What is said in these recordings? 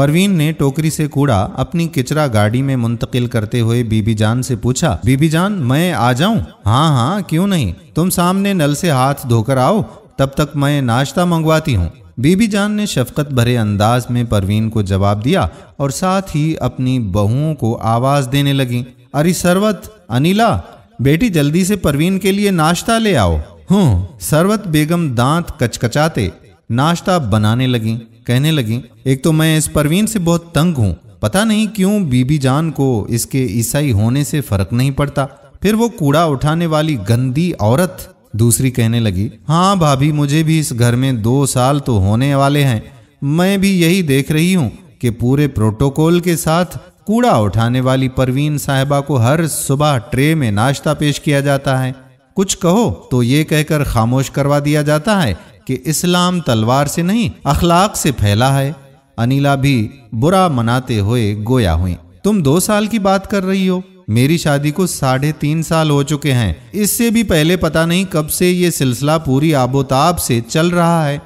परवीन ने टोकरी से कूड़ा अपनी किचरा गाड़ी में मुंतकिल करते हुए बीबी जान से पूछा बीबी जान मैं आ जाऊं हाँ हाँ क्यों नहीं तुम सामने नल से हाथ धोकर आओ तब तक मैं नाश्ता मंगवाती हूँ बीबी जान ने शफकत भरे अंदाज में परवीन को जवाब दिया और साथ ही अपनी बहुओं को आवाज देने लगी अरे सरवत अनिला बेटी जल्दी से परवीन के लिए नाश्ता ले आओ हूँ सरवत बेगम दांत कचकचाते नाश्ता बनाने लगी कहने लगी एक तो मैं इस परवीन से बहुत तंग हूँ पता नहीं क्यों बीबी जान को इसके ईसाई होने से फर्क नहीं पड़ता फिर वो कूड़ा उठाने वाली गंदी औरत दूसरी कहने लगी हाँ भाभी मुझे भी इस घर में दो साल तो होने वाले हैं मैं भी यही देख रही हूँ कि पूरे प्रोटोकॉल के साथ कूड़ा उठाने वाली परवीन साहबा को हर सुबह ट्रे में नाश्ता पेश किया जाता है कुछ कहो तो ये कहकर खामोश करवा दिया जाता है कि इस्लाम तलवार से नहीं अखलाक से फैला है अनिला भी बुरा मनाते हुए गोया हुई तुम दो साल की बात कर रही हो मेरी शादी को साढ़े तीन साल हो चुके हैं इससे भी पहले पता नहीं कब से ये सिलसिला पूरी आबोताब से चल रहा है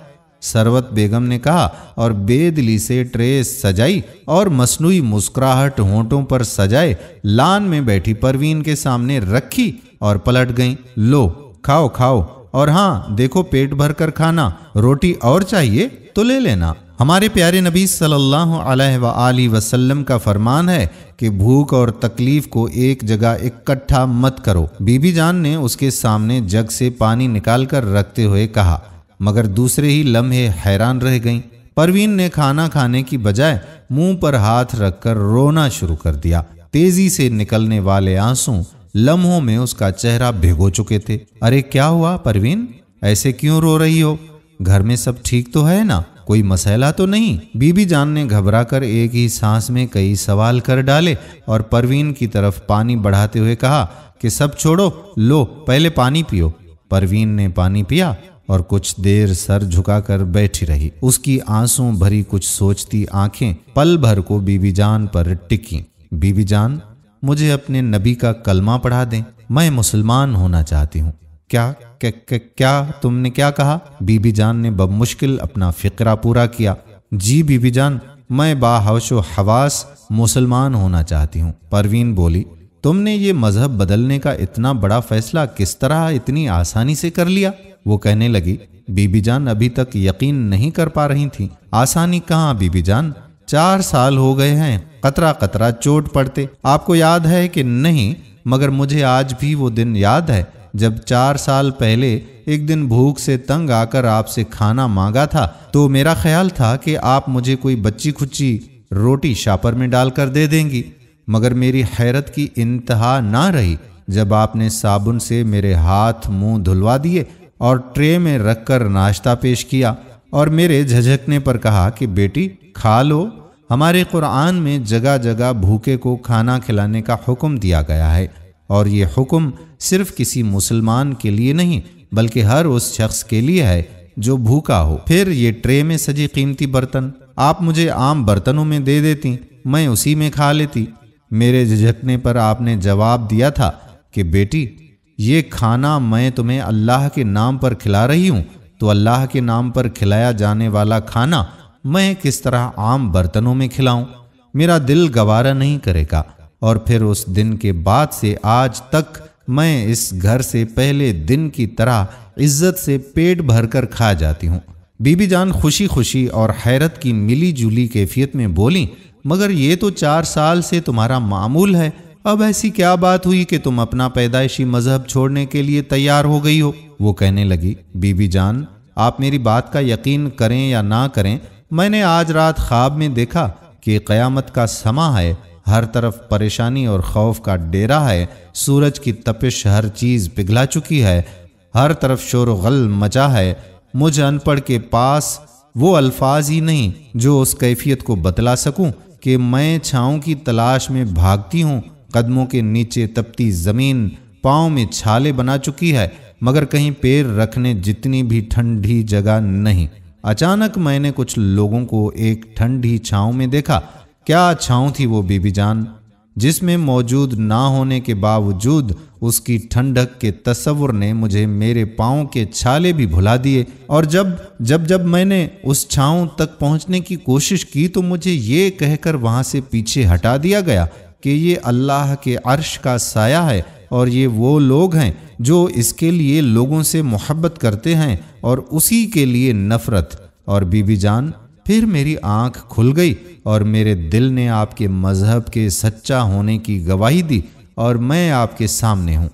सरवत बेगम ने कहा और बेदली से ट्रेस सजाई और मसनू मुस्कुराहट होंठों पर सजाए लान में बैठी परवीन के सामने रखी और पलट गई लो खाओ खाओ और हाँ देखो पेट भर कर खाना रोटी और चाहिए तो ले लेना हमारे प्यारे नबी सल्लल्लाहु अलैहि वसल्लम का फरमान है कि भूख और तकलीफ को एक जगह इकट्ठा मत करो बीबी जान ने उसके सामने जग से पानी निकाल कर रखते हुए कहा मगर दूसरे ही लम्हे हैरान रह गईं परवीन ने खाना खाने की बजाय मुंह पर हाथ रखकर रोना शुरू कर दिया तेजी से निकलने वाले आंसू लम्हों में उसका चेहरा भिगो चुके थे अरे क्या हुआ परवीन ऐसे क्यों रो रही हो घर में सब ठीक तो है ना कोई मसला तो नहीं बीबी जान ने घबरा कर एक ही सांस में कई सवाल कर डाले और परवीन की तरफ पानी बढ़ाते हुए कहा कि सब छोड़ो लो पहले पानी पियो परवीन ने पानी पिया और कुछ देर सर झुकाकर बैठी रही उसकी आंसू भरी कुछ सोचती आंखें पल भर को बीबी जान पर टिकी बीबी जान मुझे अपने नबी का कलमा पढ़ा दें मैं मुसलमान होना चाहती हूँ क्या क्या, क्या क्या तुमने क्या कहा बीबी जान ने बमुश्किल अपना फ़िक्रा पूरा किया जी बीबी जान मैं बाहवश हवास मुसलमान होना चाहती हूँ परवीन बोली तुमने ये मज़हब बदलने का इतना बड़ा फैसला किस तरह इतनी आसानी से कर लिया वो कहने लगी बीबी जान अभी तक यकीन नहीं कर पा रही थी आसानी कहाँ बीबी जान चार साल हो गए हैं कतरा कतरा चोट पड़ते आपको याद है कि नहीं मगर मुझे आज भी वो दिन याद है जब चार साल पहले एक दिन भूख से तंग आकर आपसे खाना मांगा था तो मेरा ख्याल था कि आप मुझे कोई बच्ची खुची रोटी शापर में डालकर दे देंगी मगर मेरी हैरत की इंतहा ना रही जब आपने साबुन से मेरे हाथ मुंह धुलवा दिए और ट्रे में रखकर नाश्ता पेश किया और मेरे झझकने पर कहा कि बेटी खा लो हमारे कुरान में जगह जगह भूखे को खाना खिलाने का हुक्म दिया गया है और ये हुक्म सिर्फ किसी मुसलमान के लिए नहीं बल्कि हर उस शख्स के लिए है जो भूखा हो फिर ये ट्रे में सजी कीमती बर्तन आप मुझे आम बर्तनों में दे देती मैं उसी में खा लेती मेरे झिझकने पर आपने जवाब दिया था कि बेटी ये खाना मैं तुम्हें अल्लाह के नाम पर खिला रही हूँ तो अल्लाह के नाम पर खिलाया जाने वाला खाना मैं किस तरह आम बर्तनों में खिलाऊं मेरा दिल गवारा नहीं करेगा और फिर उस दिन के बाद से आज तक मैं इस घर से पहले दिन की तरह इज्जत से पेट भरकर खा जाती हूँ बीबी जान खुशी खुशी और हैरत की मिली जुली कैफियत में बोली मगर ये तो चार साल से तुम्हारा मामूल है अब ऐसी क्या बात हुई कि तुम अपना पैदाइशी मजहब छोड़ने के लिए तैयार हो गई हो वो कहने लगी बीबी जान आप मेरी बात का यकीन करें या ना करें मैंने आज रात ख्वाब में देखा कि क़यामत का समा है हर तरफ परेशानी और खौफ का डेरा है सूरज की तपिश हर चीज़ पिघला चुकी है हर तरफ शोर गल मचा है मुझ अनपढ़ के पास वो अल्फाज ही नहीं जो उस कैफियत को बतला सकूं कि मैं छाँव की तलाश में भागती हूँ कदमों के नीचे तपती ज़मीन पाँव में छाले बना चुकी है मगर कहीं पैर रखने जितनी भी ठंडी जगह नहीं अचानक मैंने कुछ लोगों को एक ठंडी छाँव में देखा क्या छाँव थी वो बीबी जान जिसमें मौजूद ना होने के बावजूद उसकी ठंडक के तस्वुर ने मुझे मेरे पाँव के छाले भी भुला दिए और जब जब जब मैंने उस छाँव तक पहुँचने की कोशिश की तो मुझे ये कहकर वहाँ से पीछे हटा दिया गया कि ये अल्लाह के अर्श का साया है और ये वो लोग हैं जो इसके लिए लोगों से मोहब्बत करते हैं और उसी के लिए नफरत और बीबी जान फिर मेरी आंख खुल गई और मेरे दिल ने आपके मज़हब के सच्चा होने की गवाही दी और मैं आपके सामने हूँ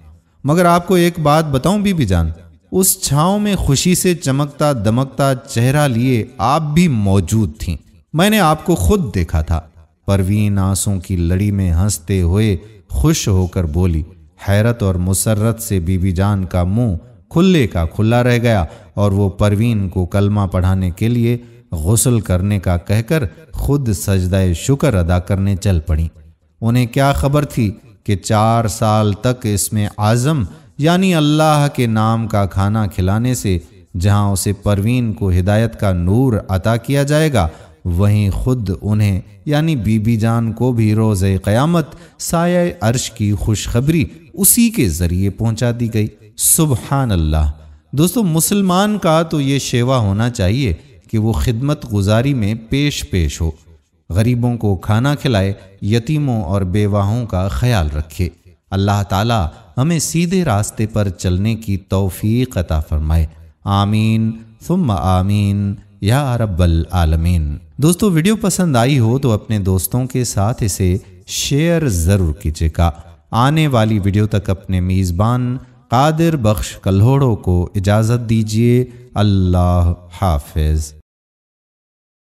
मगर आपको एक बात बताऊं बीबी जान उस छाँव में खुशी से चमकता दमकता चेहरा लिए आप भी मौजूद थीं मैंने आपको खुद देखा था परवीन आंसू की लड़ी में हंसते हुए खुश होकर बोली हैरत और मुसरत से बीबी जान का मुंह खुले का खुला रह गया और वो परवीन को कलमा पढ़ाने के लिए गसल करने का कहकर खुद सजदाए शुक्र अदा करने चल पड़ी उन्हें क्या खबर थी कि चार साल तक इसमें आज़म यानी अल्लाह के नाम का खाना खिलाने से जहां उसे परवीन को हिदायत का नूर अता किया जाएगा वहीं खुद उन्हें यानी बीबी जान को भी रोज़ क़यामत साय अर्श की खुशखबरी उसी के ज़रिए पहुंचा दी गई सुबहान अल्लाह दोस्तों मुसलमान का तो ये शेवा होना चाहिए कि वो खिदमत गुजारी में पेश पेश हो गरीबों को खाना खिलाए यतीमों और बेवाहों का ख्याल रखे अल्लाह ताला हमें सीधे रास्ते पर चलने की तौफीक अता फरमाए आमीन सुम आमीन या रब्बल आलमीन दोस्तों वीडियो पसंद आई हो तो अपने दोस्तों के साथ इसे शेयर ज़रूर कीजिएगा आने वाली वीडियो तक अपने मेज़बान कादिर बख्श कल्होड़ों को इजाज़त दीजिए अल्लाह हाफिज़